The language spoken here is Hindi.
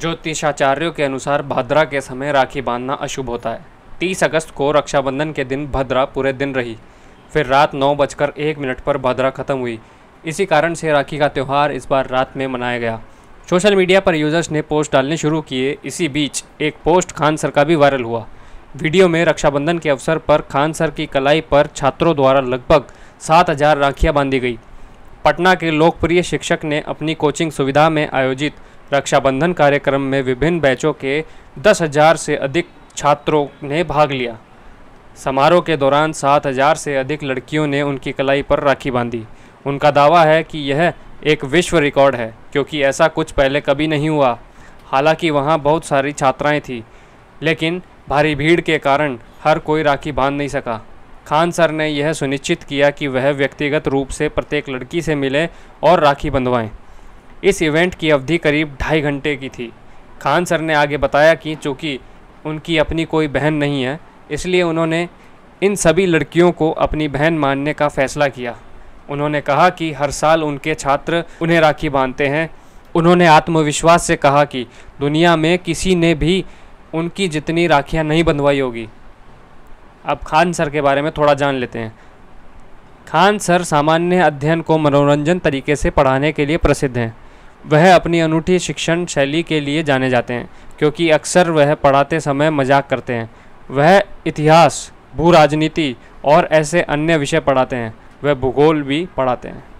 ज्योतिषाचार्यों के अनुसार भाद्रा के समय राखी बांधना अशुभ होता है तीस अगस्त को रक्षाबंधन के दिन भद्रा पूरे दिन रही फिर रात नौ बजकर एक मिनट पर भद्रा खत्म हुई इसी कारण से राखी का त्यौहार इस बार रात में मनाया गया सोशल मीडिया पर यूजर्स ने पोस्ट डालने शुरू किए इसी बीच एक पोस्ट खान सर का भी वायरल हुआ वीडियो में रक्षाबंधन के अवसर पर खान सर की कलाई पर छात्रों द्वारा लगभग सात हज़ार राखियाँ बांधी गई पटना के लोकप्रिय शिक्षक ने अपनी कोचिंग सुविधा में आयोजित रक्षाबंधन कार्यक्रम में विभिन्न बैचों के दस हजार से अधिक छात्रों ने भाग लिया समारोह के दौरान सात हजार से अधिक लड़कियों ने उनकी कलाई पर राखी बांधी उनका दावा है कि यह एक विश्व रिकॉर्ड है क्योंकि ऐसा कुछ पहले कभी नहीं हुआ हालांकि वहाँ बहुत सारी छात्राएं थीं लेकिन भारी भीड़ के कारण हर कोई राखी बांध नहीं सका खान सर ने यह सुनिश्चित किया कि वह व्यक्तिगत रूप से प्रत्येक लड़की से मिलें और राखी बंधवाएं इस इवेंट की अवधि करीब ढाई घंटे की थी खान सर ने आगे बताया कि चूँकि उनकी अपनी कोई बहन नहीं है इसलिए उन्होंने इन सभी लड़कियों को अपनी बहन मानने का फैसला किया उन्होंने कहा कि हर साल उनके छात्र उन्हें राखी बांधते हैं उन्होंने आत्मविश्वास से कहा कि दुनिया में किसी ने भी उनकी जितनी राखियां नहीं बंधवाई होगी अब खान सर के बारे में थोड़ा जान लेते हैं खान सर सामान्य अध्ययन को मनोरंजन तरीके से पढ़ाने के लिए प्रसिद्ध हैं वह अपनी अनूठी शिक्षण शैली के लिए जाने जाते हैं क्योंकि अक्सर वह पढ़ाते समय मजाक करते हैं वह इतिहास भू राजनीति और ऐसे अन्य विषय पढ़ाते हैं वह भूगोल भी पढ़ाते हैं